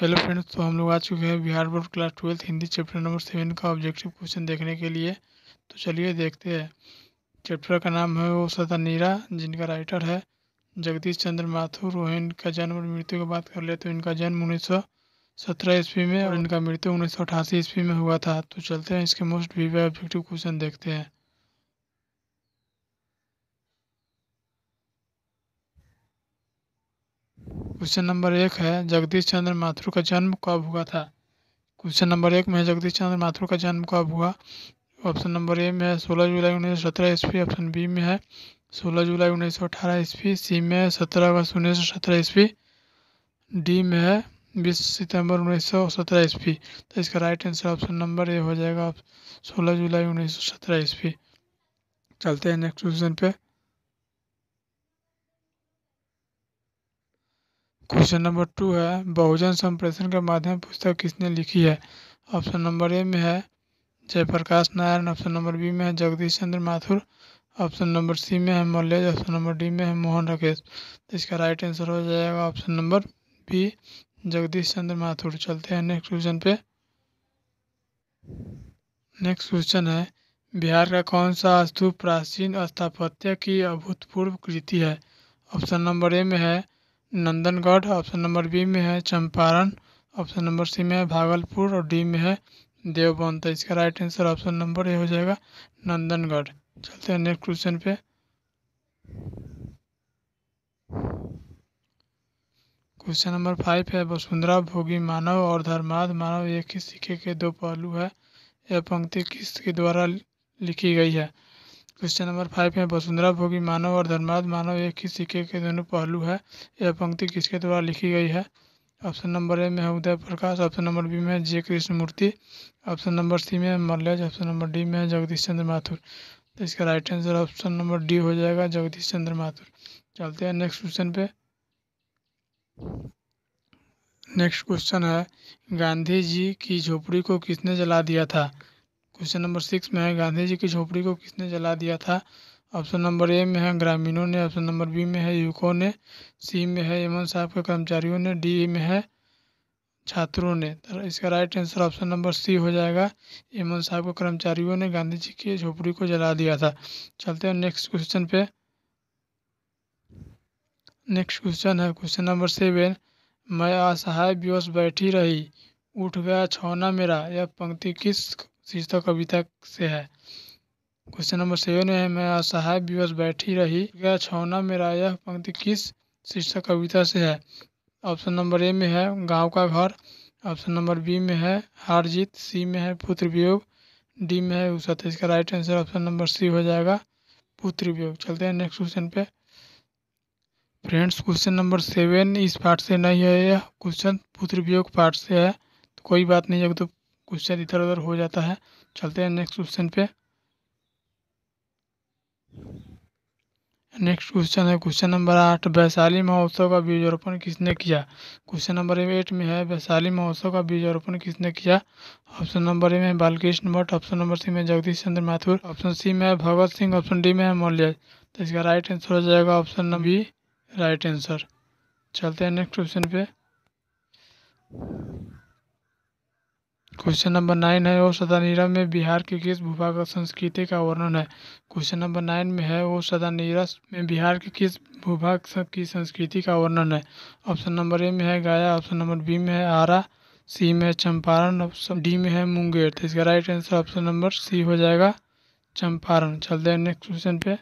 hello friends तो हम लोग आ चुके हैं Bihar board class twelfth Hindi chapter number seven का ऑब्जेक्टिव क्वेश्चन देखने के लिए तो चलिए देखते हैं चैप्टर का नाम है वो सदा नीरा जिनका राइटर है जगदीश चंद्र माथुर वह इनका जन्म और मृत्यु की बात कर ले तो इनका जन्म उन्नीस सौ सत्रह ईस्वी में और इनका मृत्यु उन्नीस सौ अठासी ईस्वी में हुआ था तो चलते हैं इसके मोस्ट वीवे ऑब्जेक्टिव क्वेश्चन देखते हैं क्वेश्चन नंबर एक है जगदीश चंद्र माथुर का जन्म कब हुआ था क्वेश्चन नंबर एक में है जगदीश चंद्र माथुर का जन्म कब हुआ ऑप्शन नंबर ए में है सोलह जुलाई उन्नीस सौ सत्रह ईस्वी ऑप्शन बी में है सोलह जुलाई उन्नीस सौ अठारह ईस्वी सी में है सत्रह अगस्त उन्नीस सौ सत्रह ईस्वी डी में है बीस सितंबर उन्नीस सौ सत्रह ईस्वी तो इसका right answer option number A हो जाएगा सोलह जुलाई उन्नीस सौ सत्रह ईस्वी चलते हैं नेक्स्ट क्वेश्चन पे क्वेश्चन नंबर टू है बहुजन संप्रेषण के माध्यम पुस्तक किसने लिखी है ऑप्शन नंबर ए में है Jayaprakash Narayan option number B में है Jagdish Chandra Mathur option number C में है मल्लेज ऑप्शन नंबर डी में है मोहन राकेश तो इसका राइट आंसर हो जाएगा option number B Jagdish Chandra Mathur चलते हैं नेक्स्ट क्वेश्चन पे नेक्स्ट क्वेश्चन है बिहार का कौन सा स्तूप प्राचीन स्थापत्य की अभूतपूर्व कृति है ऑप्शन नंबर ए में है नंदनगढ़ ऑप्शन नंबर बी में है चंपारण ऑप्शन नंबर सी में है भागलपुर और डी में है देवबंद तो इसका right answer option number A हो जाएगा नंदनगढ़ चलते हैं नेक्स्ट क्वेश्चन पे क्वेश्चन नंबर फाइव है वसुंधरा भोगी मानव और धर्माद मानव एक ही सिक्के के दो पहलू है यह पंक्ति किसके के द्वारा लिखी गई है क्वेश्चन नंबर फाइव है वसुंधरा भोगी मानव और धर्माद मानव एक ही सिक्के के दोनों पहलू है यह पंक्ति किसके द्वारा लिखी गई है ऑप्शन नंबर ए में है Uday Prakash option number B में Jay Krishna Krishnamurti option number C में है मल्लेज ऑप्शन नंबर डी में है जगदीश चंद्र माथुर तो इसका right answer option number D हो जाएगा जगदीश चंद्र माथुर चलते हैं नेक्स्ट क्वेश्चन पे नेक्स्ट क्वेश्चन है गांधी जी की झोपड़ी को किसने जला दिया था क्वेश्चन नंबर सिक्स में है गांधी जी की झोपड़ी को किसने जला दिया था ऑप्शन नंबर ए में है ग्रामीणों ने ऑप्शन नंबर बी में है युवकों ने सी में है एमन साहब के कर्मचारियों ने डी में है छात्रों ने तो इसका right answer option number C हो जाएगा एमन साहब के कर्मचारियों ने गांधी जी की झोपड़ी को जला दिया था चलते हैं नेक्स्ट क्वेश्चन पे नेक्स्ट क्वेश्चन है क्वेश्चन नंबर सेवन मैं असहाय बेहोश बैठी रही उठ गया छौना मेरा यह पंक्ति किस शीर्षक कविता से है क्वेश्चन नंबर सेवन है मैं असहाय विवश बैठी रही गया छौना मेरा यह पंक्ति किस शीर्षक कविता से है ऑप्शन नंबर ए में है गांव का घर ऑप्शन नंबर बी में है हार जीत सी में है पुत्र वियोग डी में है उसका तो इसका right answer option number C हो जाएगा पुत्र वियोग चलते हैं नेक्स्ट क्वेश्चन पे फ्रेंड्स क्वेश्चन नंबर सेवन इस पार्ट से नहीं है यह क्वेश्चन पुत्र वियोग पार्ट से है तो कोई बात नहीं है तो क्वेश्चन इधर उधर हो जाता है चलते हैं नेक्स्ट क्वेश्चन पे नेक्स्ट क्वेश्चन है क्वेश्चन नंबर आठ वैशाली महोत्सव का बीजारोपण किसने किया क्वेश्चन नंबर एट में है वैशाली महोत्सव का बीजारोपण किसने किया ऑप्शन नंबर ए में Balkrishna Bhatt option number C में जगदीश चंद्र माथुर ऑप्शन सी में भगत सिंह ऑप्शन डी में है मौल्य तो इसका राइट आंसर हो जाएगा option number B right answer चलते हैं नेक्स्ट क्वेश्चन पे क्वेश्चन नंबर नाइन है ओ सदानीरा में बिहार के किस भूभाग संस्कृति का वर्णन है क्वेश्चन नंबर नाइन में है ओ सदानीरा में बिहार के किस भूभाग की संस्कृति का वर्णन है ऑप्शन नंबर ए में है गया ऑप्शन नंबर बी में है आरा सी में है चंपारण ऑप्शन डी में है मुंगेर तो इसका right answer option number C हो जाएगा चंपारण चलते हैं नेक्स्ट क्वेश्चन पे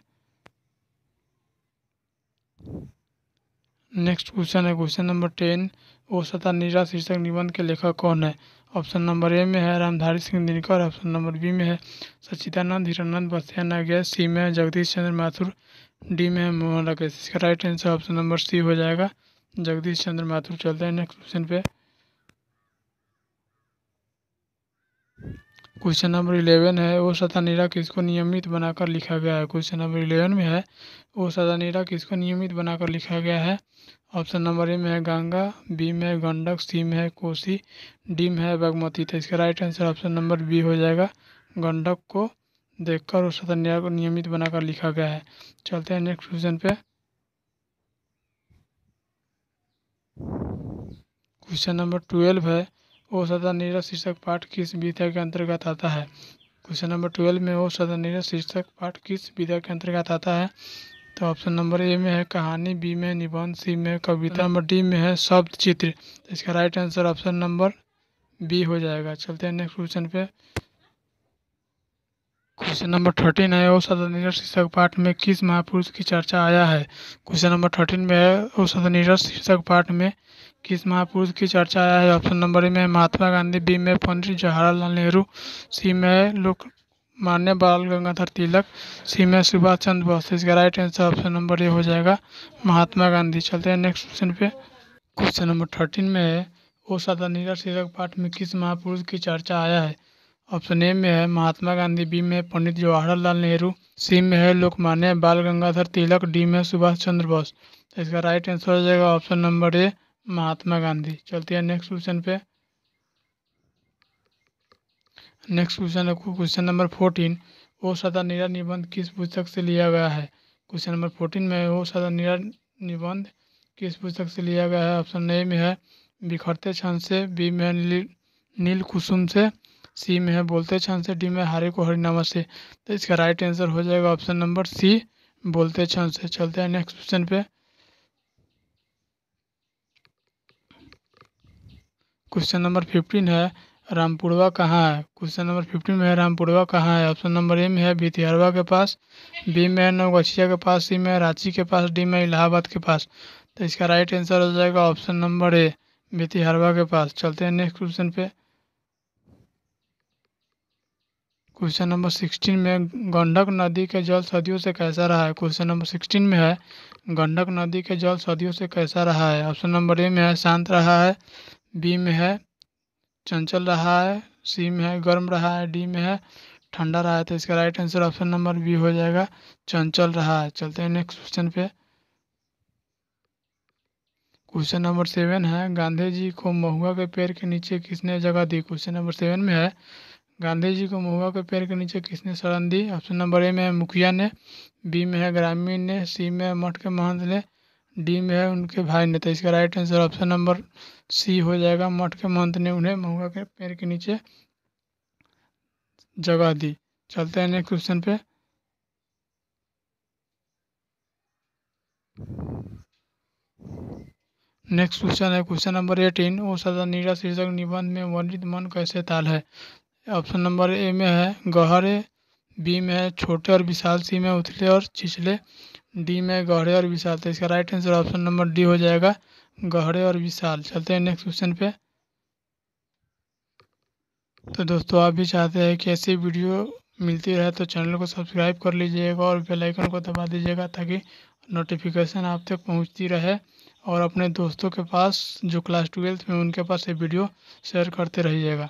नेक्स्ट क्वेश्चन है क्वेश्चन नंबर टेन ओ सदानीरा शीर्षक निबंध के लेखक कौन है ऑप्शन नंबर ए में है Ramdhari Singh Dinkar option number B में है सच्चिदानंद हिरानंद बसिया गैस सी में है जगदीश चंद्र माथुर डी में है मोहन राकेश इसका right answer option number C हो जाएगा जगदीश चंद्र माथुर चलते हैं नेक्स्ट क्वेश्चन पे क्वेश्चन नंबर इलेवन है वो सतानीरा किसको नियमित बनाकर लिखा गया है क्वेश्चन नंबर इलेवन में है वो सतानीरा किसको नियमित बनाकर लिखा गया है ऑप्शन नंबर ए में है गंगा बी में है गंडक सी में है कोसी डी में है बागमती तो इसका right answer option number B हो जाएगा गंडक को देखकर उस सतन्या को नियमित बनाकर लिखा गया है चलते हैं नेक्स्ट क्वेश्चन पे क्वेश्चन नंबर ट्वेल्व है ओ सदा नीरज शीर्षक पाठ किस विधा के अंतर्गत आता है क्वेश्चन नंबर ट्वेल्व में ओ सदा नीरज शीर्षक पाठ किस विधा के अंतर्गत आता है तो ऑप्शन नंबर ए में है कहानी बी में निबंध सी में कविता नंबर डी में है शब्द चित्र तो इसका right answer option number B हो जाएगा चलते हैं नेक्स्ट क्वेश्चन पे क्वेश्चन नंबर थर्टीन है ओ सदानीरज शीर्षक पाठ में किस महापुरुष की चर्चा आया है क्वेश्चन नंबर थर्टीन में है ओ सदानीरज शीर्षक पाठ में किस महापुरुष की चर्चा आया है ऑप्शन नंबर ए में महात्मा गांधी बी में पंडित जवाहरलाल नेहरू सी में लोक मान्य बाल गंगाधर तिलक सी में सुभाष चंद्र बोस इसका right answer option number A हो जाएगा महात्मा गांधी चलते हैं नेक्स्ट क्वेश्चन पे क्वेश्चन नंबर थर्टीन में है ओ सदा नीरज शीर्षक पाठ में किस महापुरुष की चर्चा आया है ऑप्शन ए में है महात्मा गांधी बी में पंडित जवाहरलाल नेहरू सी में है लोकमान्य बाल गंगाधर तिलक डी में सुभाष चंद्र बोस इसका राइट आंसर हो जाएगा option number A Mahatma Gandhi चलते हैं नेक्स्ट क्वेश्चन पे नेक्स्ट क्वेश्चन है क्वेश्चन नंबर फोर्टीन ओ सदा निरा निबंध किस पुस्तक से लिया गया है क्वेश्चन नंबर फोर्टीन में ओ सदा निरा निबंध किस पुस्तक से लिया गया है ऑप्शन ए में है बिखरते छंद से बी में है नील, नील कुसुम से सी में है बोलते छंद से डी में हरे को हरिनामा से तो इसका राइट आंसर हो जाएगा ऑप्शन नंबर सी बोलते छंद से चलते हैं नेक्स्ट क्वेश्चन पे क्वेश्चन नंबर फिफ्टीन है रामपुरवा कहाँ है क्वेश्चन नंबर फिफ्टीन में है रामपुरवा कहाँ है ऑप्शन नंबर ए में है भितिहरवा के पास बी में है नवगछिया के पास सी में है रांची के पास डी में इलाहाबाद के पास तो इसका राइट आंसर हो जाएगा ऑप्शन नंबर ए भितिहरवा के पास चलते हैं नेक्स्ट क्वेश्चन पे क्वेश्चन नंबर सिक्सटीन में गंडक नदी के जल सदियों से कैसा रहा है क्वेश्चन नंबर सिक्सटीन में है गंडक नदी के जल सदियों से कैसा रहा है ऑप्शन नंबर ए में है शांत रहा है बी में है चंचल रहा है सी में है गर्म रहा है डी में है ठंडा रहा है तो इसका right answer option number B हो जाएगा चंचल रहा है चलते हैं नेक्स्ट क्वेश्चन पे क्वेश्चन नंबर सेवन है गांधी जी को महुआ के पेड़ के नीचे किसने जगह दी क्वेश्चन नंबर सेवन में है गांधी जी को महुआ के पेड़ के नीचे किसने शरण दी ऑप्शन नंबर ए में है मुखिया ने बी में है ग्रामीण ने सी में है मठ के महंत ने डी में है उनके भाई ने तो इसका right answer option number C हो जाएगा मठ के महंत ने उन्हें महुआ के पेड़ के नीचे जगह दी चलते हैं नेक्स्ट क्वेश्चन पे नेक्स्ट क्वेश्चन है क्वेश्चन नंबर एटीन ओ सदा नीरा शीर्षक निबंध में वर्णित मन कैसे ताल है ऑप्शन नंबर ए में है गहरे बी में है छोटे और विशाल सी में उथले और छिछले डी में गहरे और विशाल तो इसका right answer option number D हो जाएगा गहरे और विशाल चलते हैं नेक्स्ट क्वेश्चन पे तो दोस्तों आप भी चाहते हैं कि ऐसी वीडियो मिलती रहे तो चैनल को सब्सक्राइब कर लीजिएगा और बेल आइकन को दबा दीजिएगा ताकि नोटिफिकेशन आप तक पहुंचती रहे और अपने दोस्तों के पास जो क्लास ट्वेल्थ में उनके पास ये वीडियो शेयर करते रहिएगा